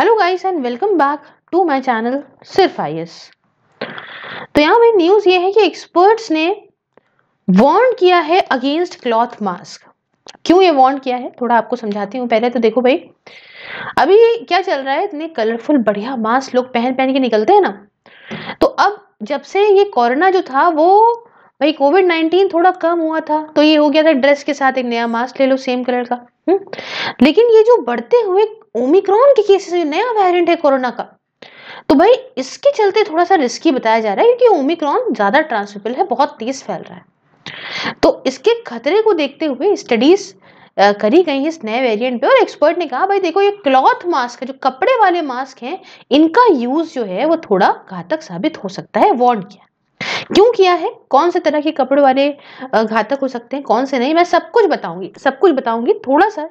Hello guys and welcome back to my channel सिर्फ आई तो यहाँ में न्यूज़ ये है कि एक्सपर्ट्स ने वार्न किया है अगेंस्ट क्लॉथ मास्क क्यों ये वार्न किया है थोड़ा आपको समझाती हूँ पहले तो देखो भाई अभी क्या चल रहा है इतने कलरफुल बढ़िया मास्क लोग पहन पहन के निकलते हैं ना तो अब जब से ये कोरोना जो था वो भाई कोविड नाइन्टीन थोड़ा कम हुआ था तो ये हो गया था ड्रेस के साथ एक नया मास्क ले लो सेम कलर का हुँ? हम्म। लेकिन ये जो बढ़ते हुए ओमिक्रॉन के केसेस में नया वेरिएंट है कोरोना का तो भाई इसके चलते थोड़ा सा रिस्की बताया जा रहा है क्योंकि ओमिक्रॉन ज़्यादा ट्रांसमिबल है बहुत तेज फैल रहा है तो इसके खतरे को देखते हुए स्टडीज़ करी गई है इस नए वेरिएंट पे और एक्सपर्ट ने कहा भाई देखो ये क्लॉथ मास्क जो कपड़े वाले मास्क हैं इनका यूज़ जो है वो थोड़ा घातक साबित हो सकता है वार्न किया क्यों किया है कौन से तरह के कपड़े वाले घातक हो सकते हैं कौन से नहीं मैं सब कुछ बताऊंगी सब कुछ बताऊंगी थोड़ा सा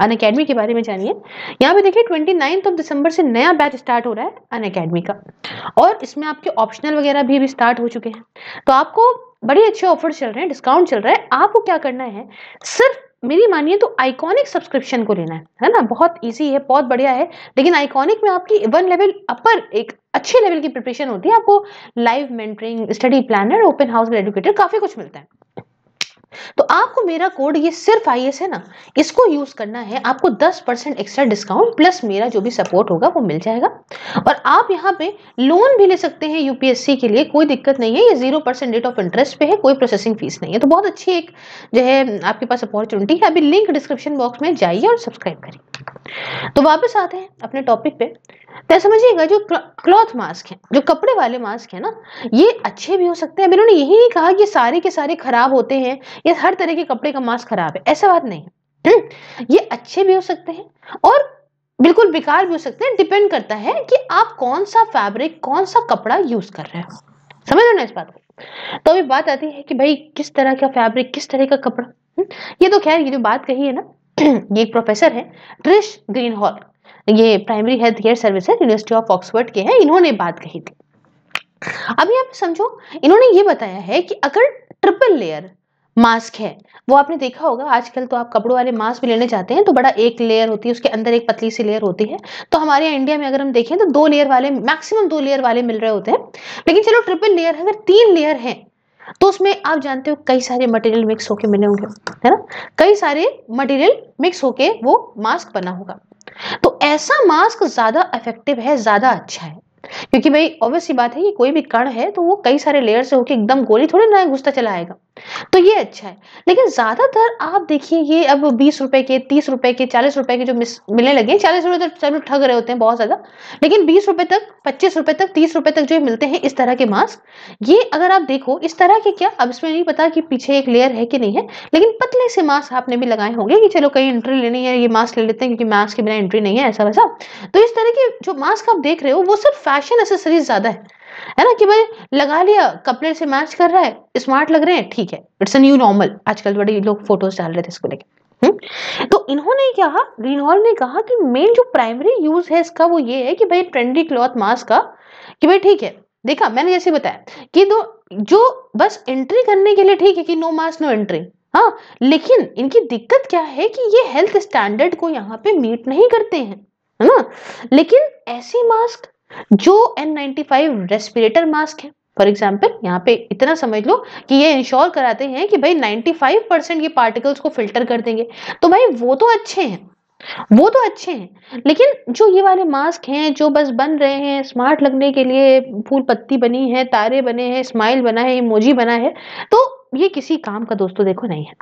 अन अकेडमी के बारे में जानिए यहाँ पे देखिए ट्वेंटी नाइन्थ ऑफ दिसंबर से नया बैच स्टार्ट हो रहा है अन अकेडमी का और इसमें आपके ऑप्शनल वगैरह भी अभी स्टार्ट हो चुके हैं तो आपको बड़े अच्छे ऑफर चल रहे हैं डिस्काउंट चल रहा है आपको क्या करना है सिर्फ मेरी मानिए तो आइकॉनिक सब्सक्रिप्शन को लेना है है ना बहुत ईजी है बहुत बढ़िया है लेकिन आइकॉनिक में आपकी वन लेवल अपर एक अच्छे लेवल की प्रिपरेशन होती है आपको live mentoring study planner open house educator काफ़ी कुछ मिलता है तो आपको मेरा कोड ये सिर्फ आई है ना इसको यूज़ करना है आपको 10 परसेंट एक्स्ट्रा डिस्काउंट प्लस मेरा जो भी सपोर्ट होगा वो मिल जाएगा और आप यहाँ पे लोन भी ले सकते हैं यूपीएससी के लिए कोई दिक्कत नहीं है ये zero percent rate of interest पे है कोई प्रोसेसिंग फीस नहीं है तो बहुत अच्छी एक जो है आपके पास अपॉर्चुनिटी है अभी लिंक डिस्क्रिप्शन बॉक्स में जाइए और सब्सक्राइब करिए तो वापस आते हैं अपने टॉपिक पे तो समझिएगा जो क्लॉथ मास्क है जो कपड़े वाले मास्क है ना ये अच्छे भी हो सकते हैं अब इन्होंने यही नहीं कहा कि सारे के सारे खराब होते हैं या हर तरह के कपड़े का मास्क खराब है ऐसा बात नहीं है हम्म, ये अच्छे भी हो सकते हैं और बिल्कुल बेकार भी हो सकते हैं डिपेंड करता है कि आप कौन सा फैब्रिक कौन सा कपड़ा यूज कर रहे हो समझ लो ना इस बात को तो अभी बात आती है कि भाई किस तरह का फैब्रिक किस तरह का कपड़ा हम्म, ये तो खैर ये जो बात कही है ना ये एक प्रोफेसर है ट्रिश ग्रीन हॉल ये प्राइमरी हेल्थ केयर सर्विस है यूनिवर्सिटी ऑफ ऑक्सफोर्ड के हैं इन्होंने बात कही थी अब यहाँ पे समझो इन्होंने ये बताया है कि अगर ट्रिपल लेयर मास्क है वो आपने देखा होगा आजकल तो आप कपड़ों वाले मास्क भी लेने जाते हैं तो बड़ा एक लेयर होती है उसके अंदर एक पतली सी लेयर होती है तो हमारे यहाँ इंडिया में अगर हम देखें तो दो लेयर वाले मैक्सिमम दो लेयर वाले मिल रहे होते हैं लेकिन चलो ट्रिपल लेयर है अगर तीन लेयर है तो उसमें आप जानते हो कई सारे मटेरियल मिक्स होके मिले होंगे है ना कई सारे मटेरियल मिक्स होके वो मास्क बना होगा तो ऐसा मास्क ज़्यादा इफेक्टिव है ज़्यादा अच्छा है क्योंकि भाई ऑब्वियस बात है कि कोई भी कण है तो वो कई सारे लेयर से होकर एकदम गोली थोड़ी ना घुसता चला आएगा तो ये अच्छा है लेकिन ज़्यादातर आप देखिए ये अब बीस रुपए के तीस रुपए के चालीस रुपए के जो मिलने लगे हैं चालीस रुपए तक तो सब ठग रहे होते हैं बहुत ज़्यादा लेकिन बीस रुपए तक पच्चीस रुपए तक तीस रुपए तक जो मिलते हैं इस तरह के मास्क ये अगर आप देखो इस तरह के क्या अब इसमें नहीं पता कि पीछे एक लेयर है कि नहीं है लेकिन पतले से मास्क आपने भी लगाए होंगे कि चलो कहीं एंट्री लेनी है ये मास्क ले लेते हैं क्योंकि मास्क के बिना एंट्री नहीं है ऐसा वैसा तो इस तरह के जो मास्क आप देख रहे हो वो सिर्फ फैशन एसेसरीज ज़्यादा है है ना कि भाई लगा लिया कपड़े से मैच कर रहा है स्मार्ट लग रहे हैं ठीक है इट्स अ न्यू नॉर्मल आजकल बड़े लोग फोटोज डाल रहे थे इसको लेके हम्म? तो इन्होंने कहा रिनॉल ने कहा कि मेन जो प्राइमरी यूज है इसका वो ये है कि भाई ट्रेंडी क्लॉथ मास्क का कि भाई ठीक है देखा मैंने जैसे बताया कि दो जो बस एंट्री करने के लिए ठीक है कि नो मास्क नो एंट्री हाँ लेकिन इनकी दिक्कत क्या है कि ये हेल्थ स्टैंडर्ड को यहाँ पे मीट नहीं करते हैं है ना लेकिन ऐसी मास्क जो N95 रेस्पिरेटर मास्क है फॉर एग्जाम्पल यहाँ पे इतना समझ लो कि ये इंश्योर कराते हैं कि भाई 95 परसेंट ये पार्टिकल्स को फिल्टर कर देंगे तो भाई वो तो अच्छे हैं वो तो अच्छे हैं लेकिन जो ये वाले मास्क हैं जो बस बन रहे हैं स्मार्ट लगने के लिए फूल पत्ती बनी है तारे बने हैं स्माइल बना है इमोजी बना है तो ये किसी काम का दोस्तों देखो नहीं है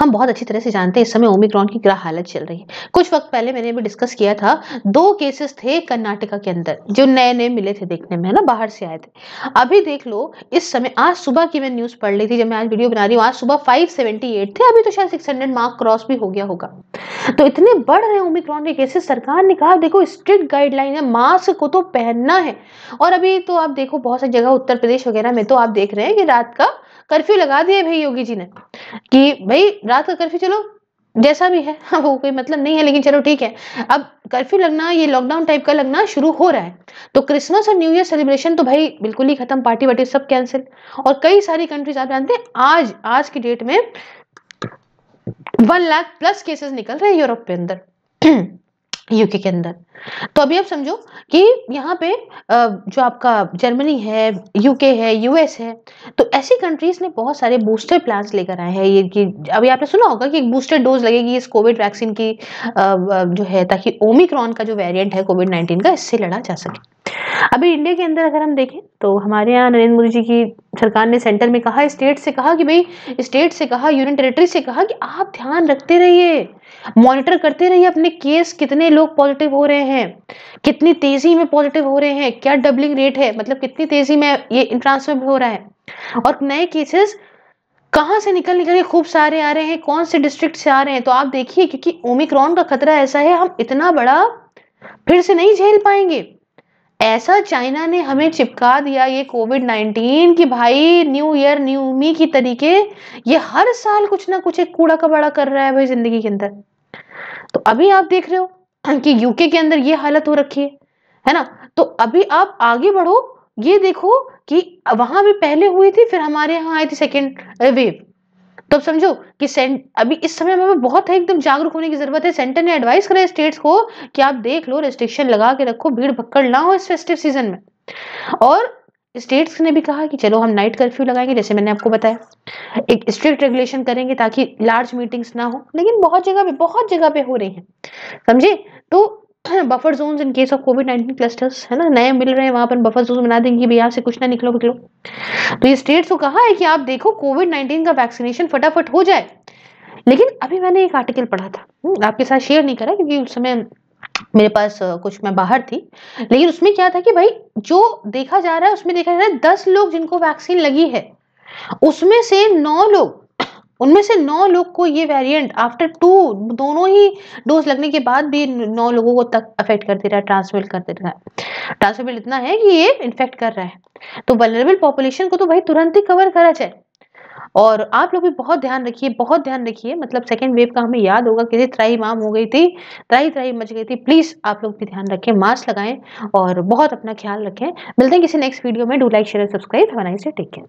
हम बहुत अच्छी तरह से जानते हैं इस समय ओमिक्रॉन की क्या हालत चल रही है कुछ वक्त पहले मैंने भी डिस्कस किया था दो केसेस थे कर्नाटका के अंदर जो नए नए मिले थे देखने में है ना बाहर से आए थे अभी देख लो इस समय आज सुबह की मैं न्यूज़ पढ़ ली थी जब मैं आज वीडियो बना रही हूँ आज सुबह फाइव थे अभी तो शायद सिक्स मार्क क्रॉस भी हो गया होगा तो इतने बढ़ रहे ओमिक्रॉन के केसेस सरकार ने कहा देखो स्ट्रिक्ट गाइडलाइन है मास्क को तो पहनना है और अभी तो आप देखो बहुत सारी जगह उत्तर प्रदेश वगैरह में तो आप देख रहे हैं कि रात का कर्फ्यू लगा दिया भाई योगी जी ने कि भाई रात का कर्फ्यू चलो जैसा भी है वो कोई मतलब नहीं है लेकिन चलो ठीक है अब कर्फ्यू लगना ये लॉकडाउन टाइप का लगना शुरू हो रहा है तो क्रिसमस और न्यू ईयर सेलिब्रेशन तो भाई बिल्कुल ही खत्म पार्टी वार्टी सब कैंसिल और कई सारी कंट्रीज आप जानते हैं आज आज की डेट में वन लाख प्लस केसेस निकल रहे हैं यूरोप के अंदर यूके के अंदर तो अभी आप समझो कि यहाँ पे जो आपका जर्मनी है यूके है यूएस है तो ऐसी कंट्रीज ने बहुत सारे बूस्टर प्लान्स लेकर आए हैं ये कि अभी आपने सुना होगा कि एक बूस्टर डोज लगेगी इस कोविड वैक्सीन की जो है ताकि ओमिक्रॉन का जो वेरिएंट है कोविड नाइन्टीन का इससे लड़ा जा सके अभी इंडिया के अंदर अगर हम देखें तो हमारे यहाँ नरेंद्र मोदी जी की सरकार ने सेंटर में कहा स्टेट से कहा कि भाई स्टेट से कहा यूनियन टेरिटरी से कहा कि आप ध्यान रखते रहिए मॉनिटर करते रहिए अपने केस कितने लोग पॉजिटिव हो रहे हैं कितनी तेजी में पॉजिटिव हो रहे हैं क्या डबलिंग रेट है मतलब कितनी तेजी में ये ट्रांसफर हो रहा है और नए केसेस कहाँ से निकल निकल के खूब सारे आ रहे हैं कौन से डिस्ट्रिक्ट से आ रहे हैं तो आप देखिए क्योंकि ओमिक्रॉन का खतरा ऐसा है हम इतना बड़ा फिर से नहीं झेल पाएंगे ऐसा चाइना ने हमें चिपका दिया ये कोविड नाइन्टीन की भाई न्यू ईयर न्यू मी की तरीके ये हर साल कुछ ना कुछ एक कूड़ा कबाड़ा कर रहा है भाई ज़िंदगी के अंदर तो अभी आप देख रहे हो कि यूके के अंदर ये हालत हो रखी है है ना तो अभी आप आगे बढ़ो ये देखो कि वहां भी पहले हुई थी फिर हमारे यहाँ आई थी सेकेंड वेव तो अब समझो कि अभी इस समय हमें बहुत है एकदम जागरूक होने की जरूरत है सेंटर ने एडवाइस करा स्टेट्स को कि आप देख लो रेस्ट्रिक्शन लगा के रखो भीड़ भक्कड़ ना हो इस फेस्टिव सीजन में और स्टेट्स ने भी कहा कि चलो हम नाइट कर्फ्यू लगाएंगे जैसे मैंने आपको बताया एक स्ट्रिक्ट रेगुलेशन करेंगे ताकि लार्ज मीटिंग्स ना हो लेकिन बहुत जगह पे बहुत जगह पे हो रही हैं समझे तो buffer zone in case of COVID nineteen clusters है ना नए मिल रहे हैं वहाँ पर बफर जोन बना देंगे भाई यहाँ से कुछ ना निकलो निकलो तो ये स्टेट्स को कहा है कि आप देखो कोविड नाइन्टीन का वैक्सीनेशन फटाफट हो जाए लेकिन अभी मैंने एक आर्टिकल पढ़ा था हम्म, आपके साथ शेयर नहीं करा क्योंकि उस समय मेरे पास कुछ मैं बाहर थी लेकिन उसमें क्या था कि भाई जो देखा जा रहा है उसमें देखा जा रहा है दस लोग जिनको वैक्सीन लगी है उसमें से नौ लोग उनमें से नौ लोग को ये वेरिएंट आफ्टर टू दोनों ही डोज लगने के बाद भी नौ लोगों को तक अफेक्ट कर दे रहा है ट्रांसमिट कर दे रहा है ट्रांसमिट इतना है कि ये इन्फेक्ट कर रहा है तो वलरेबल पॉपुलेशन को तो भाई तुरंत ही कवर करा जाए और आप लोग भी बहुत ध्यान रखिए बहुत ध्यान रखिए मतलब सेकेंड वेव का हमें याद होगा किसी त्राई माम हो गई थी त्राई त्राई मच गई थी प्लीज़ आप लोग भी ध्यान रखें मास्क लगाएं और बहुत अपना ख्याल रखें मिलते हैं किसी नेक्स्ट वीडियो में डू लाइक शेयर सब्सक्राइब हमारा इसे टेक केयर